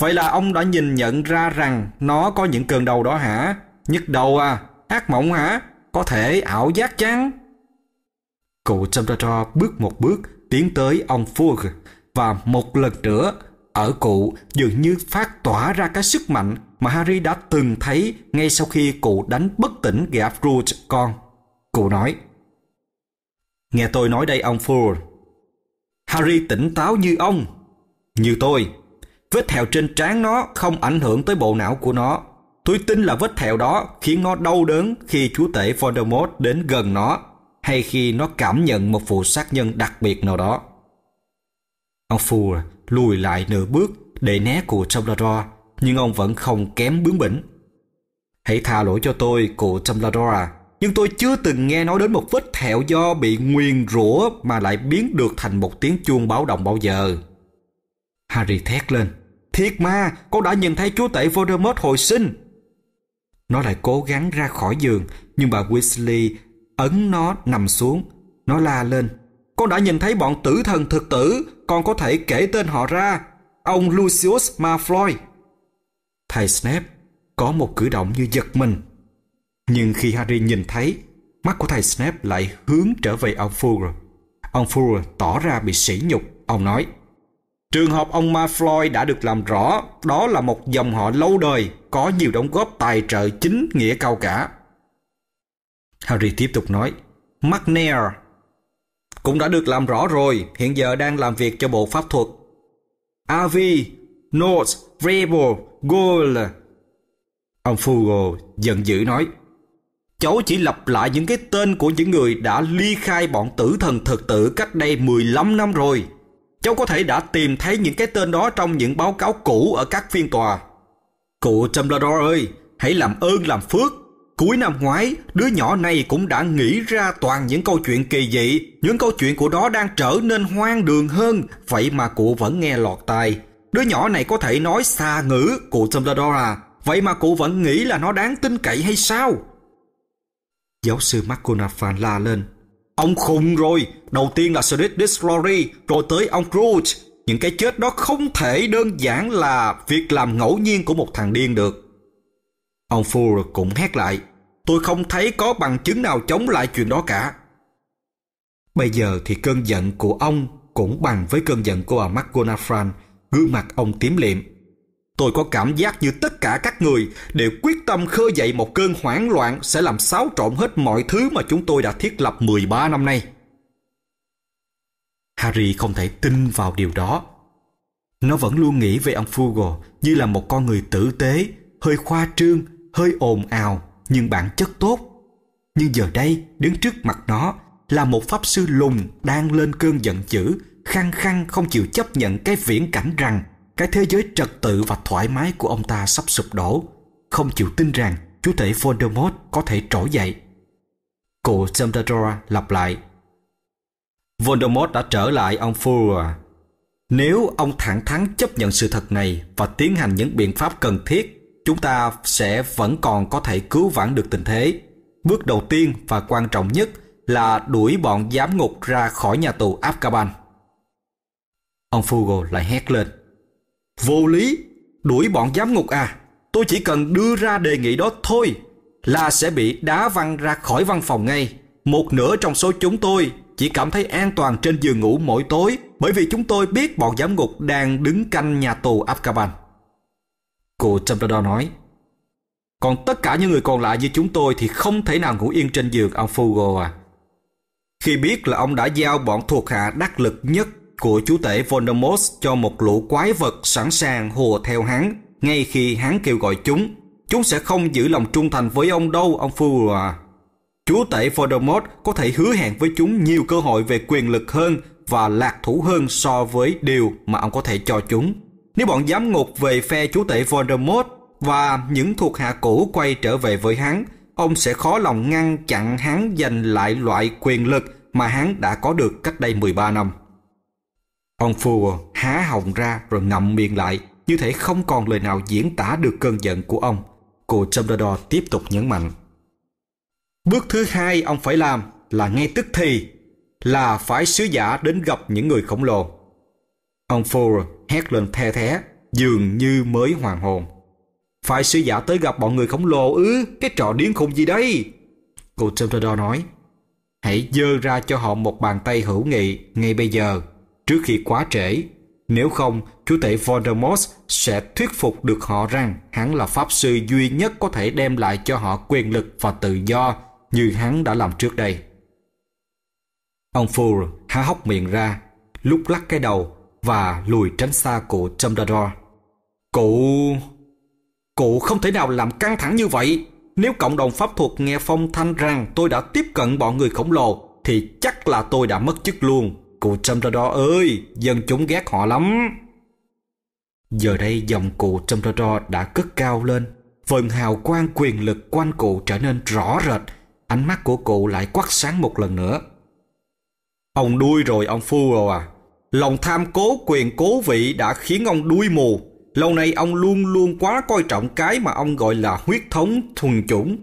Vậy là ông đã nhìn nhận ra rằng nó có những cơn đau đó hả? Nhức đầu à? Ác mộng hả? Có thể ảo giác chăng? Cụ Samraro bước một bước tiến tới ông Fug và một lần nữa ở cụ dường như phát tỏa ra cái sức mạnh mà Harry đã từng thấy ngay sau khi cụ đánh bất tỉnh gã Scrooge con. Cụ nói, Nghe tôi nói đây ông Ford. Harry tỉnh táo như ông, như tôi. Vết thẹo trên trán nó không ảnh hưởng tới bộ não của nó. Tôi tin là vết thẹo đó khiến nó đau đớn khi chúa tể Voldemort đến gần nó hay khi nó cảm nhận một vụ sát nhân đặc biệt nào đó. Ông Phu lùi lại nửa bước để né cụ Chamblador, nhưng ông vẫn không kém bướng bỉnh. Hãy tha lỗi cho tôi, cụ Chamblador à, nhưng tôi chưa từng nghe nói đến một vết thẹo do bị nguyền rủa mà lại biến được thành một tiếng chuông báo động bao giờ. Harry thét lên. Thiệt mà, con đã nhìn thấy chúa tể Voldemort hồi sinh. Nó lại cố gắng ra khỏi giường, nhưng bà Weasley ấn nó nằm xuống. Nó la lên. Con đã nhìn thấy bọn tử thần thực tử, con có thể kể tên họ ra. Ông Lucius Malfoy. Thầy Snape có một cử động như giật mình. Nhưng khi Harry nhìn thấy, mắt của thầy Snape lại hướng trở về ông Furl. Ông Furl tỏ ra bị sỉ nhục. Ông nói, Trường hợp ông Malfoy đã được làm rõ, đó là một dòng họ lâu đời, có nhiều đóng góp tài trợ chính nghĩa cao cả. Harry tiếp tục nói, McNair cũng đã được làm rõ rồi, hiện giờ đang làm việc cho bộ pháp thuật. Avi, North, Rebel, Goal. Ông Fugo giận dữ nói, cháu chỉ lặp lại những cái tên của những người đã ly khai bọn tử thần thực tử cách đây 15 năm rồi. Cháu có thể đã tìm thấy những cái tên đó trong những báo cáo cũ ở các phiên tòa. Cụ Dumbledore ơi, hãy làm ơn làm phước Cuối năm ngoái, đứa nhỏ này cũng đã nghĩ ra toàn những câu chuyện kỳ dị, những câu chuyện của nó đang trở nên hoang đường hơn, vậy mà cụ vẫn nghe lọt tai. Đứa nhỏ này có thể nói xa ngữ, cụ Dumbledore vậy mà cụ vẫn nghĩ là nó đáng tin cậy hay sao? Giáo sư McGonagall la lên. Ông khùng rồi, đầu tiên là Sirius Glory, rồi tới ông Scrooge. Những cái chết đó không thể đơn giản là việc làm ngẫu nhiên của một thằng điên được. Ông Ford cũng hét lại. Tôi không thấy có bằng chứng nào chống lại chuyện đó cả. Bây giờ thì cơn giận của ông cũng bằng với cơn giận của bà McGonagall, gương mặt ông tím liệm. Tôi có cảm giác như tất cả các người đều quyết tâm khơi dậy một cơn hoảng loạn sẽ làm xáo trộn hết mọi thứ mà chúng tôi đã thiết lập 13 năm nay. Harry không thể tin vào điều đó. Nó vẫn luôn nghĩ về ông Fugle như là một con người tử tế, hơi khoa trương hơi ồn ào nhưng bản chất tốt. Nhưng giờ đây, đứng trước mặt nó là một pháp sư lùng đang lên cơn giận dữ, khăng khăng không chịu chấp nhận cái viễn cảnh rằng cái thế giới trật tự và thoải mái của ông ta sắp sụp đổ, không chịu tin rằng chú thể Voldemort có thể trỗi dậy. Cụ Dumbledore lặp lại. Voldemort đã trở lại ông Fuhrer. À. Nếu ông thẳng thắn chấp nhận sự thật này và tiến hành những biện pháp cần thiết chúng ta sẽ vẫn còn có thể cứu vãn được tình thế. Bước đầu tiên và quan trọng nhất là đuổi bọn giám ngục ra khỏi nhà tù Afghaban. Ông Fugo lại hét lên. Vô lý, đuổi bọn giám ngục à? Tôi chỉ cần đưa ra đề nghị đó thôi là sẽ bị đá văng ra khỏi văn phòng ngay. Một nửa trong số chúng tôi chỉ cảm thấy an toàn trên giường ngủ mỗi tối bởi vì chúng tôi biết bọn giám ngục đang đứng canh nhà tù Afghaban. Cô Dumbledore nói. Còn tất cả những người còn lại như chúng tôi thì không thể nào ngủ yên trên giường ông Fugo à. Khi biết là ông đã giao bọn thuộc hạ đắc lực nhất của chú tể Voldemort cho một lũ quái vật sẵn sàng hùa theo hắn ngay khi hắn kêu gọi chúng, chúng sẽ không giữ lòng trung thành với ông đâu ông Fugo à. Chú tể Voldemort có thể hứa hẹn với chúng nhiều cơ hội về quyền lực hơn và lạc thủ hơn so với điều mà ông có thể cho chúng. Nếu bọn giám ngục về phe chúa tể Voldemort và những thuộc hạ cũ quay trở về với hắn, ông sẽ khó lòng ngăn chặn hắn giành lại loại quyền lực mà hắn đã có được cách đây 13 năm. Ông Fuller há hồng ra rồi ngậm miệng lại, như thể không còn lời nào diễn tả được cơn giận của ông. Cô Dumbledore tiếp tục nhấn mạnh. Bước thứ hai ông phải làm là ngay tức thì, là phải sứ giả đến gặp những người khổng lồ. Ông Fuller hét lên the thé, dường như mới hoàn hồn. Phải sứ giả tới gặp bọn người khổng lồ ư, cái trò điên khùng gì đây? Cô Dumbledore nói, hãy dơ ra cho họ một bàn tay hữu nghị ngay bây giờ, trước khi quá trễ. Nếu không, chú tể Voldemort sẽ thuyết phục được họ rằng hắn là pháp sư duy nhất có thể đem lại cho họ quyền lực và tự do như hắn đã làm trước đây. Ông Fuller há hốc miệng ra, lúc lắc cái đầu và lùi tránh xa cụ Dumbledore. Cụ... Cụ không thể nào làm căng thẳng như vậy. Nếu cộng đồng pháp thuật nghe phong thanh rằng tôi đã tiếp cận bọn người khổng lồ thì chắc là tôi đã mất chức luôn. Cụ Dumbledore ơi, dân chúng ghét họ lắm. Giờ đây dòng cụ Dumbledore đã cất cao lên. Phần hào quang quyền lực quanh cụ trở nên rõ rệt. Ánh mắt của cụ lại quắc sáng một lần nữa. Ông đuôi rồi ông phu rồi à. Lòng tham cố quyền cố vị đã khiến ông đuôi mù. Lâu nay ông luôn luôn quá coi trọng cái mà ông gọi là huyết thống thuần chủng.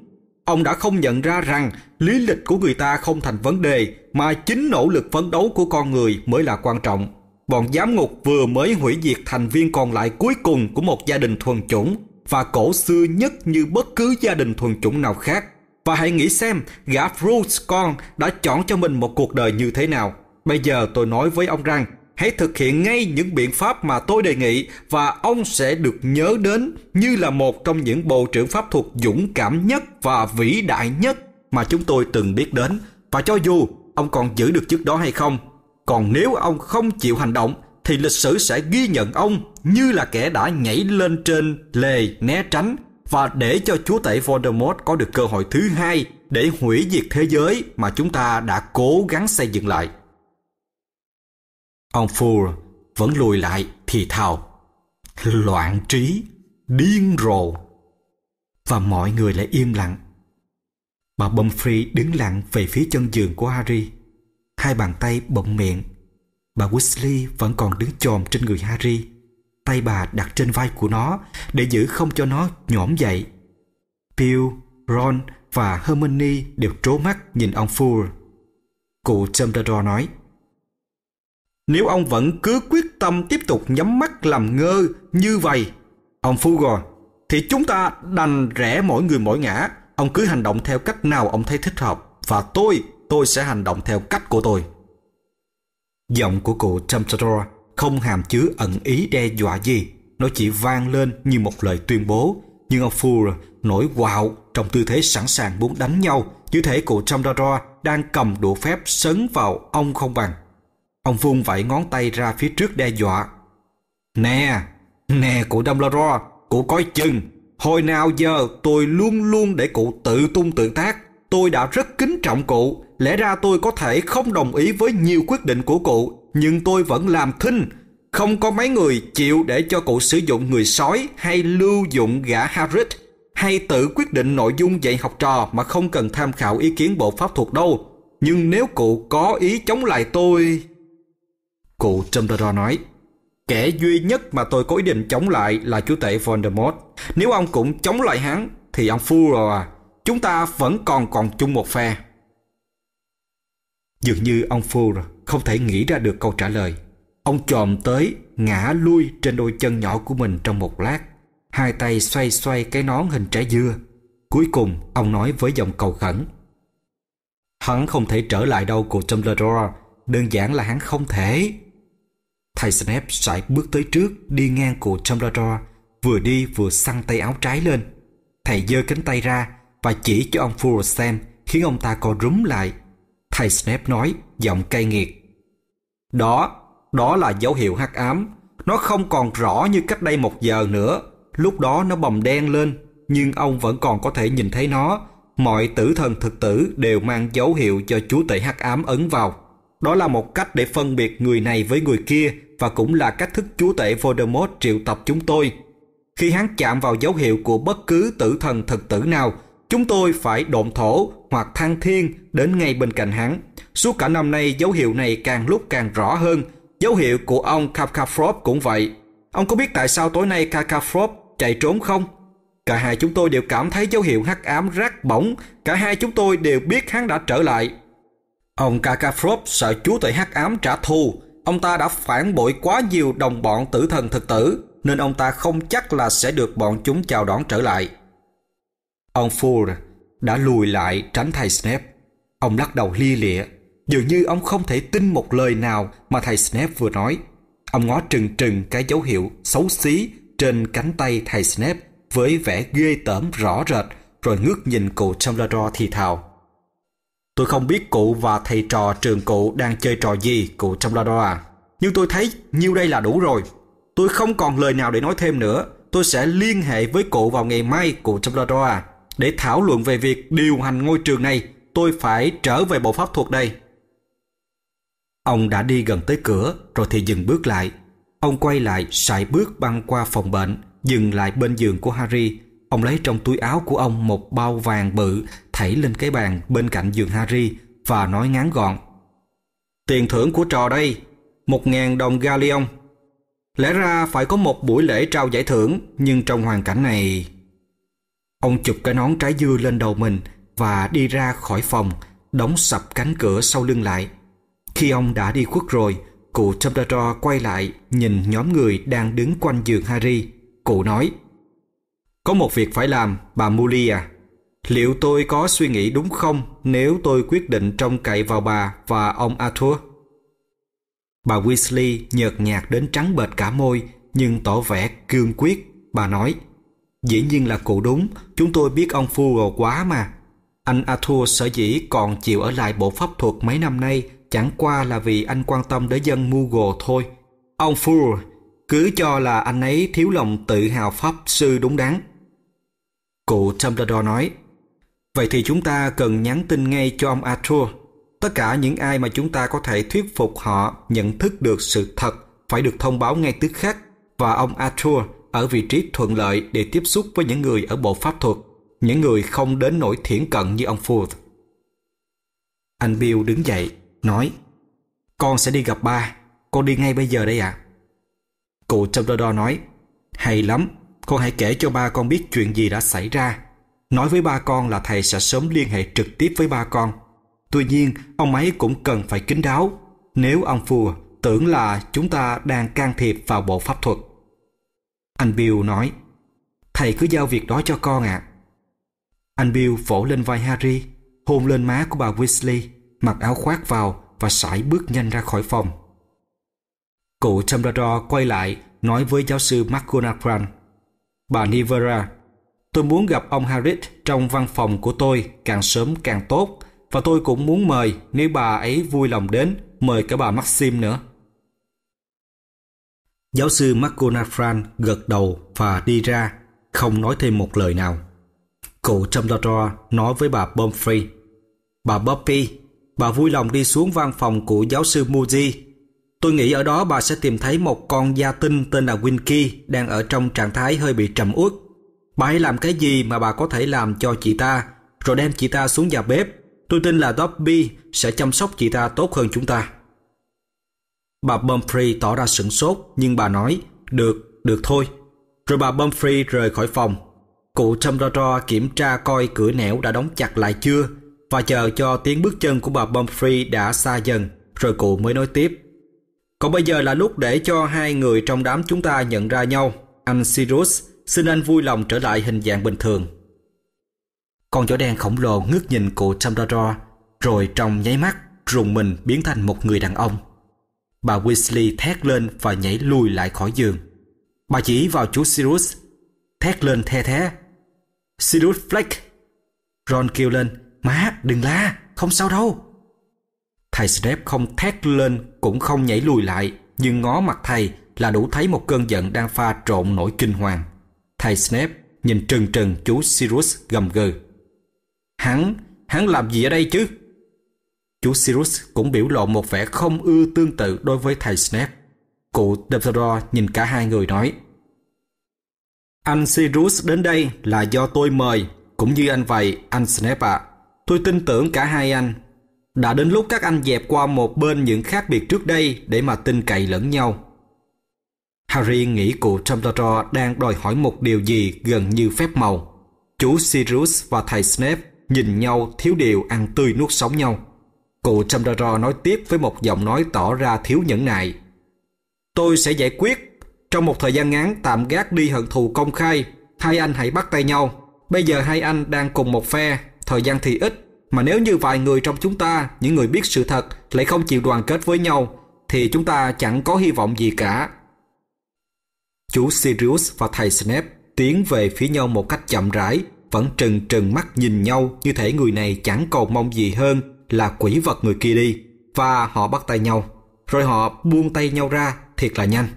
Ông đã không nhận ra rằng lý lịch của người ta không thành vấn đề mà chính nỗ lực phấn đấu của con người mới là quan trọng. Bọn giám ngục vừa mới hủy diệt thành viên còn lại cuối cùng của một gia đình thuần chủng và cổ xưa nhất như bất cứ gia đình thuần chủng nào khác. Và hãy nghĩ xem gã Bruce con đã chọn cho mình một cuộc đời như thế nào. Bây giờ tôi nói với ông rằng Hãy thực hiện ngay những biện pháp mà tôi đề nghị và ông sẽ được nhớ đến như là một trong những bộ trưởng pháp thuật dũng cảm nhất và vĩ đại nhất mà chúng tôi từng biết đến. Và cho dù ông còn giữ được chức đó hay không, còn nếu ông không chịu hành động thì lịch sử sẽ ghi nhận ông như là kẻ đã nhảy lên trên lề né tránh và để cho chúa tể Voldemort có được cơ hội thứ hai để hủy diệt thế giới mà chúng ta đã cố gắng xây dựng lại. Ông Full vẫn lùi lại thì thào. Loạn trí, điên rồ. Và mọi người lại im lặng. Bà Bumfrey đứng lặng về phía chân giường của Harry. Hai bàn tay bậm miệng. Bà Weasley vẫn còn đứng chòm trên người Harry. Tay bà đặt trên vai của nó để giữ không cho nó nhổm dậy. Bill, Ron và Hermione đều trố mắt nhìn ông Full. Cụ Dumbledore nói nếu ông vẫn cứ quyết tâm tiếp tục nhắm mắt làm ngơ như vậy, ông Fugon, thì chúng ta đành rẽ mỗi người mỗi ngã. Ông cứ hành động theo cách nào ông thấy thích hợp. Và tôi, tôi sẽ hành động theo cách của tôi. Giọng của cụ Dumbledore không hàm chứa ẩn ý đe dọa gì. Nó chỉ vang lên như một lời tuyên bố. Nhưng ông Fuller nổi quạo trong tư thế sẵn sàng muốn đánh nhau. Như thể cụ Dumbledore đang cầm đũa phép sấn vào ông không bằng. Ông vung vẩy ngón tay ra phía trước đe dọa. Nè, nè cụ Dumbledore, cụ coi chừng. Hồi nào giờ tôi luôn luôn để cụ tự tung tự tác. Tôi đã rất kính trọng cụ. Lẽ ra tôi có thể không đồng ý với nhiều quyết định của cụ, nhưng tôi vẫn làm thinh. Không có mấy người chịu để cho cụ sử dụng người sói hay lưu dụng gã Harris hay tự quyết định nội dung dạy học trò mà không cần tham khảo ý kiến bộ pháp thuật đâu. Nhưng nếu cụ có ý chống lại tôi... Cụ Dumbledore nói. Kẻ duy nhất mà tôi có ý định chống lại là chú tể Voldemort. Nếu ông cũng chống lại hắn, thì ông phu rồi à. Chúng ta vẫn còn còn chung một phe. Dường như ông phu không thể nghĩ ra được câu trả lời. Ông trồm tới, ngã lui trên đôi chân nhỏ của mình trong một lát. Hai tay xoay xoay cái nón hình trái dưa. Cuối cùng, ông nói với giọng cầu khẩn. Hắn không thể trở lại đâu của Dumbledore, đơn giản là hắn không thể. Thầy Snape sải bước tới trước đi ngang cụ Dumbledore, vừa đi vừa săn tay áo trái lên. Thầy giơ cánh tay ra và chỉ cho ông Furlstam khiến ông ta co rúm lại. Thầy Snape nói, giọng cay nghiệt. Đó, đó là dấu hiệu hắc ám. Nó không còn rõ như cách đây một giờ nữa. Lúc đó nó bầm đen lên, nhưng ông vẫn còn có thể nhìn thấy nó. Mọi tử thần thực tử đều mang dấu hiệu cho chúa tể hắc ám ấn vào. Đó là một cách để phân biệt người này với người kia và cũng là cách thức chúa tể Voldemort triệu tập chúng tôi. Khi hắn chạm vào dấu hiệu của bất cứ tử thần thực tử nào, chúng tôi phải độn thổ hoặc thăng thiên đến ngay bên cạnh hắn. Suốt cả năm nay dấu hiệu này càng lúc càng rõ hơn. Dấu hiệu của ông Kakafrop cũng vậy. Ông có biết tại sao tối nay Kakafrop chạy trốn không? Cả hai chúng tôi đều cảm thấy dấu hiệu hắc ám rác bỏng. Cả hai chúng tôi đều biết hắn đã trở lại. Ông Kakafrop sợ chúa tể hắc ám trả thù, ông ta đã phản bội quá nhiều đồng bọn tử thần thực tử, nên ông ta không chắc là sẽ được bọn chúng chào đón trở lại. Ông Ford đã lùi lại tránh thầy Snape. Ông lắc đầu lia lịa, dường như ông không thể tin một lời nào mà thầy Snape vừa nói. Ông ngó trừng trừng cái dấu hiệu xấu xí trên cánh tay thầy Snape với vẻ ghê tởm rõ rệt rồi ngước nhìn cụ Dumbledore thì thào. Tôi không biết cụ và thầy trò trường cụ đang chơi trò gì cụ trong la đó à. Nhưng tôi thấy nhiêu đây là đủ rồi. Tôi không còn lời nào để nói thêm nữa. Tôi sẽ liên hệ với cụ vào ngày mai cụ trong la đó à. Để thảo luận về việc điều hành ngôi trường này, tôi phải trở về bộ pháp thuật đây. Ông đã đi gần tới cửa rồi thì dừng bước lại. Ông quay lại sải bước băng qua phòng bệnh, dừng lại bên giường của Harry Ông lấy trong túi áo của ông một bao vàng bự thảy lên cái bàn bên cạnh giường Harry và nói ngắn gọn. Tiền thưởng của trò đây, một ngàn đồng galleon. Lẽ ra phải có một buổi lễ trao giải thưởng, nhưng trong hoàn cảnh này... Ông chụp cái nón trái dưa lên đầu mình và đi ra khỏi phòng, đóng sập cánh cửa sau lưng lại. Khi ông đã đi khuất rồi, cụ Dumbledore quay lại nhìn nhóm người đang đứng quanh giường Harry. Cụ nói... Có một việc phải làm, bà Muli à. Liệu tôi có suy nghĩ đúng không nếu tôi quyết định trông cậy vào bà và ông Arthur? Bà Weasley nhợt nhạt đến trắng bệt cả môi nhưng tỏ vẻ cương quyết. Bà nói, dĩ nhiên là cụ đúng, chúng tôi biết ông Fugle quá mà. Anh Arthur sở dĩ còn chịu ở lại bộ pháp thuật mấy năm nay chẳng qua là vì anh quan tâm đến dân Mughal thôi. Ông Fugle, cứ cho là anh ấy thiếu lòng tự hào pháp sư đúng đắn. Cụ Dumbledore nói. Vậy thì chúng ta cần nhắn tin ngay cho ông Arthur. Tất cả những ai mà chúng ta có thể thuyết phục họ nhận thức được sự thật phải được thông báo ngay tức khắc và ông Arthur ở vị trí thuận lợi để tiếp xúc với những người ở bộ pháp thuật, những người không đến nỗi thiển cận như ông Ford. Anh Bill đứng dậy, nói Con sẽ đi gặp ba, con đi ngay bây giờ đây ạ. À? Cụ Dumbledore nói Hay lắm, con hãy kể cho ba con biết chuyện gì đã xảy ra. Nói với ba con là thầy sẽ sớm liên hệ trực tiếp với ba con. Tuy nhiên, ông ấy cũng cần phải kính đáo. Nếu ông phù tưởng là chúng ta đang can thiệp vào bộ pháp thuật. Anh Bill nói, thầy cứ giao việc đó cho con ạ. À. Anh Bill vỗ lên vai Harry, hôn lên má của bà Weasley, mặc áo khoác vào và sải bước nhanh ra khỏi phòng. Cụ Dumbledore quay lại nói với giáo sư McGonagall Bà Nivera, tôi muốn gặp ông Harris trong văn phòng của tôi càng sớm càng tốt và tôi cũng muốn mời nếu bà ấy vui lòng đến mời cả bà Maxim nữa. Giáo sư McGonagall gật đầu và đi ra, không nói thêm một lời nào. Cụ Dumbledore nói với bà Pomfrey, Bà Buffy, bà vui lòng đi xuống văn phòng của giáo sư Moody Tôi nghĩ ở đó bà sẽ tìm thấy một con gia tinh tên là Winky đang ở trong trạng thái hơi bị trầm uất. Bà hãy làm cái gì mà bà có thể làm cho chị ta, rồi đem chị ta xuống nhà bếp. Tôi tin là Dobby sẽ chăm sóc chị ta tốt hơn chúng ta. Bà Bumfrey tỏ ra sửng sốt nhưng bà nói, được, được thôi. Rồi bà Bumfrey rời khỏi phòng. Cụ Chumdoro kiểm tra coi cửa nẻo đã đóng chặt lại chưa và chờ cho tiếng bước chân của bà Bumfrey đã xa dần rồi cụ mới nói tiếp. Còn bây giờ là lúc để cho hai người trong đám chúng ta nhận ra nhau. Anh Sirius, xin anh vui lòng trở lại hình dạng bình thường. Con chó đen khổng lồ ngước nhìn cụ Dumbledore, rồi trong nháy mắt rùng mình biến thành một người đàn ông. Bà Weasley thét lên và nhảy lùi lại khỏi giường. Bà chỉ vào chú Sirius, thét lên the thé. Sirius Black! Ron kêu lên, má đừng la, không sao đâu. Thầy Snape không thét lên cũng không nhảy lùi lại, nhưng ngó mặt thầy là đủ thấy một cơn giận đang pha trộn nỗi kinh hoàng. Thầy Snape nhìn trừng trừng chú Sirius gầm gừ. Hắn, hắn làm gì ở đây chứ? Chú Sirius cũng biểu lộ một vẻ không ưa tương tự đối với thầy Snape. Cụ Dumbledore nhìn cả hai người nói. Anh Sirius đến đây là do tôi mời, cũng như anh vậy, anh Snape ạ. À. Tôi tin tưởng cả hai anh đã đến lúc các anh dẹp qua một bên những khác biệt trước đây để mà tin cậy lẫn nhau. Harry nghĩ cụ Dumbledore đang đòi hỏi một điều gì gần như phép màu. Chú Sirius và thầy Snape nhìn nhau thiếu điều ăn tươi nuốt sống nhau. Cụ Dumbledore nói tiếp với một giọng nói tỏ ra thiếu nhẫn nại. Tôi sẽ giải quyết. Trong một thời gian ngắn tạm gác đi hận thù công khai. Hai anh hãy bắt tay nhau. Bây giờ hai anh đang cùng một phe. Thời gian thì ít mà nếu như vài người trong chúng ta, những người biết sự thật, lại không chịu đoàn kết với nhau, thì chúng ta chẳng có hy vọng gì cả. Chú Sirius và thầy Snape tiến về phía nhau một cách chậm rãi, vẫn trừng trừng mắt nhìn nhau như thể người này chẳng còn mong gì hơn là quỷ vật người kia đi. Và họ bắt tay nhau, rồi họ buông tay nhau ra thiệt là nhanh.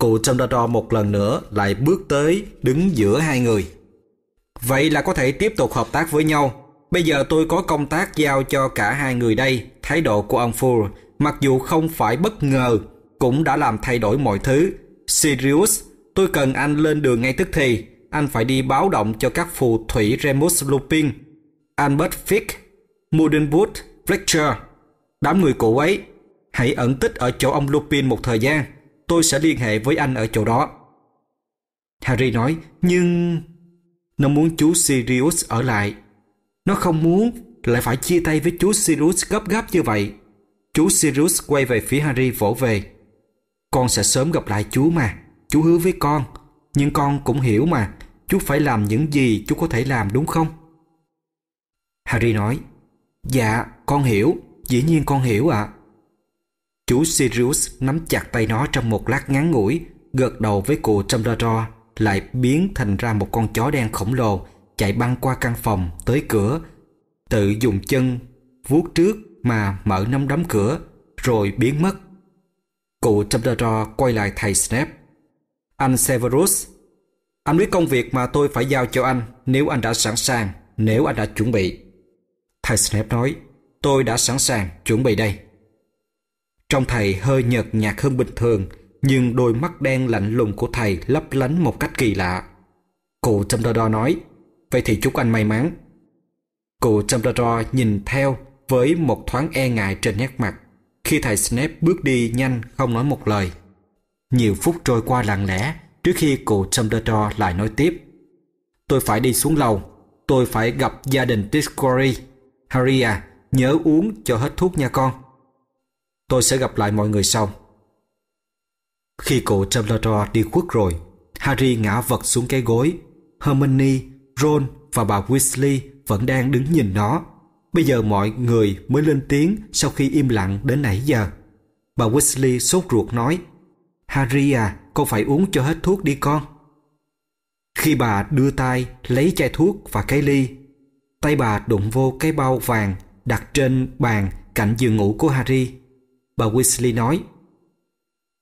Cụ Dumbledore một lần nữa lại bước tới đứng giữa hai người. Vậy là có thể tiếp tục hợp tác với nhau Bây giờ tôi có công tác giao cho cả hai người đây, thái độ của ông Full, mặc dù không phải bất ngờ, cũng đã làm thay đổi mọi thứ. Sirius, tôi cần anh lên đường ngay tức thì, anh phải đi báo động cho các phù thủy Remus Lupin, Albert Fick, Mudenwood, Fletcher, đám người cũ ấy. Hãy ẩn tích ở chỗ ông Lupin một thời gian, tôi sẽ liên hệ với anh ở chỗ đó. Harry nói, nhưng... Nó muốn chú Sirius ở lại nó không muốn lại phải chia tay với chú Sirius gấp gáp như vậy. Chú Sirius quay về phía Harry vỗ về. Con sẽ sớm gặp lại chú mà. Chú hứa với con. Nhưng con cũng hiểu mà. Chú phải làm những gì chú có thể làm đúng không? Harry nói. Dạ, con hiểu. Dĩ nhiên con hiểu ạ. À. Chú Sirius nắm chặt tay nó trong một lát ngắn ngủi, gật đầu với cụ Dumbledore lại biến thành ra một con chó đen khổng lồ chạy băng qua căn phòng tới cửa, tự dùng chân vuốt trước mà mở nắm đấm cửa rồi biến mất. Cụ Dumbledore quay lại thầy Snape. Anh Severus, anh biết công việc mà tôi phải giao cho anh nếu anh đã sẵn sàng, nếu anh đã chuẩn bị. Thầy Snape nói, tôi đã sẵn sàng chuẩn bị đây. Trong thầy hơi nhợt nhạt hơn bình thường, nhưng đôi mắt đen lạnh lùng của thầy lấp lánh một cách kỳ lạ. Cụ Dumbledore nói, Vậy thì chúc anh may mắn. Cụ Dumbledore nhìn theo với một thoáng e ngại trên nét mặt khi thầy Snape bước đi nhanh không nói một lời. Nhiều phút trôi qua lặng lẽ trước khi cụ Dumbledore lại nói tiếp. Tôi phải đi xuống lầu, tôi phải gặp gia đình Discovery. Harry à, nhớ uống cho hết thuốc nha con. Tôi sẽ gặp lại mọi người sau. Khi cụ Dumbledore đi khuất rồi, Harry ngã vật xuống cái gối. Hermione Ron và bà Weasley vẫn đang đứng nhìn nó. Bây giờ mọi người mới lên tiếng sau khi im lặng đến nãy giờ. Bà Weasley sốt ruột nói Harry à, con phải uống cho hết thuốc đi con. Khi bà đưa tay lấy chai thuốc và cái ly, tay bà đụng vô cái bao vàng đặt trên bàn cạnh giường ngủ của Harry. Bà Weasley nói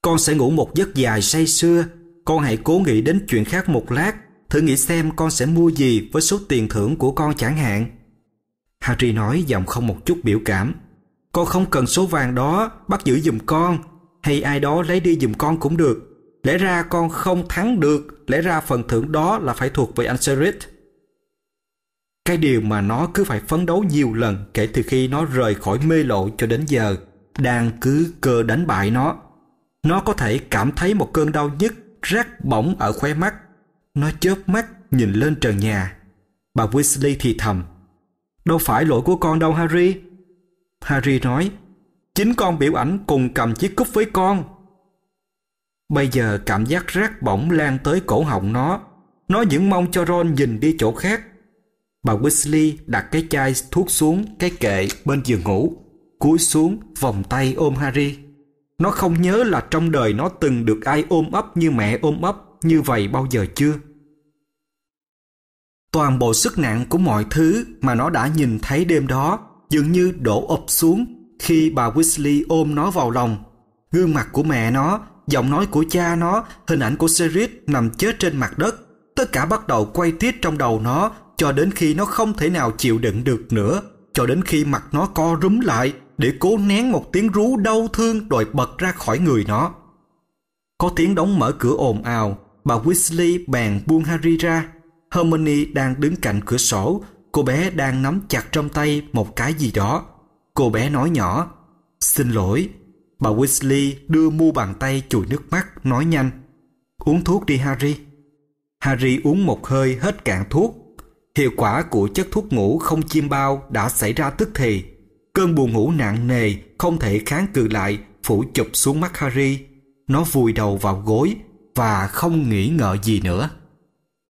Con sẽ ngủ một giấc dài say sưa, con hãy cố nghĩ đến chuyện khác một lát thử nghĩ xem con sẽ mua gì với số tiền thưởng của con chẳng hạn. Harry nói giọng không một chút biểu cảm. Con không cần số vàng đó bắt giữ giùm con, hay ai đó lấy đi giùm con cũng được. Lẽ ra con không thắng được, lẽ ra phần thưởng đó là phải thuộc về anh Serit. Cái điều mà nó cứ phải phấn đấu nhiều lần kể từ khi nó rời khỏi mê lộ cho đến giờ, đang cứ cơ đánh bại nó. Nó có thể cảm thấy một cơn đau nhức rát bỏng ở khóe mắt nó chớp mắt nhìn lên trần nhà. Bà Weasley thì thầm. Đâu phải lỗi của con đâu Harry. Harry nói, chính con biểu ảnh cùng cầm chiếc cúp với con. Bây giờ cảm giác rác bỏng lan tới cổ họng nó. Nó vẫn mong cho Ron nhìn đi chỗ khác. Bà Weasley đặt cái chai thuốc xuống cái kệ bên giường ngủ, cúi xuống vòng tay ôm Harry. Nó không nhớ là trong đời nó từng được ai ôm ấp như mẹ ôm ấp như vậy bao giờ chưa. Toàn bộ sức nặng của mọi thứ mà nó đã nhìn thấy đêm đó dường như đổ ụp xuống khi bà Weasley ôm nó vào lòng. Gương mặt của mẹ nó, giọng nói của cha nó, hình ảnh của Sirius nằm chết trên mặt đất. Tất cả bắt đầu quay tiết trong đầu nó cho đến khi nó không thể nào chịu đựng được nữa, cho đến khi mặt nó co rúm lại để cố nén một tiếng rú đau thương rồi bật ra khỏi người nó. Có tiếng đóng mở cửa ồn ào, bà Weasley bèn buông Harry ra Harmony đang đứng cạnh cửa sổ, cô bé đang nắm chặt trong tay một cái gì đó. Cô bé nói nhỏ, Xin lỗi. Bà Weasley đưa mu bàn tay chùi nước mắt, nói nhanh, Uống thuốc đi Harry. Harry uống một hơi hết cạn thuốc. Hiệu quả của chất thuốc ngủ không chiêm bao đã xảy ra tức thì. Cơn buồn ngủ nặng nề không thể kháng cự lại phủ chụp xuống mắt Harry. Nó vùi đầu vào gối và không nghĩ ngợi gì nữa.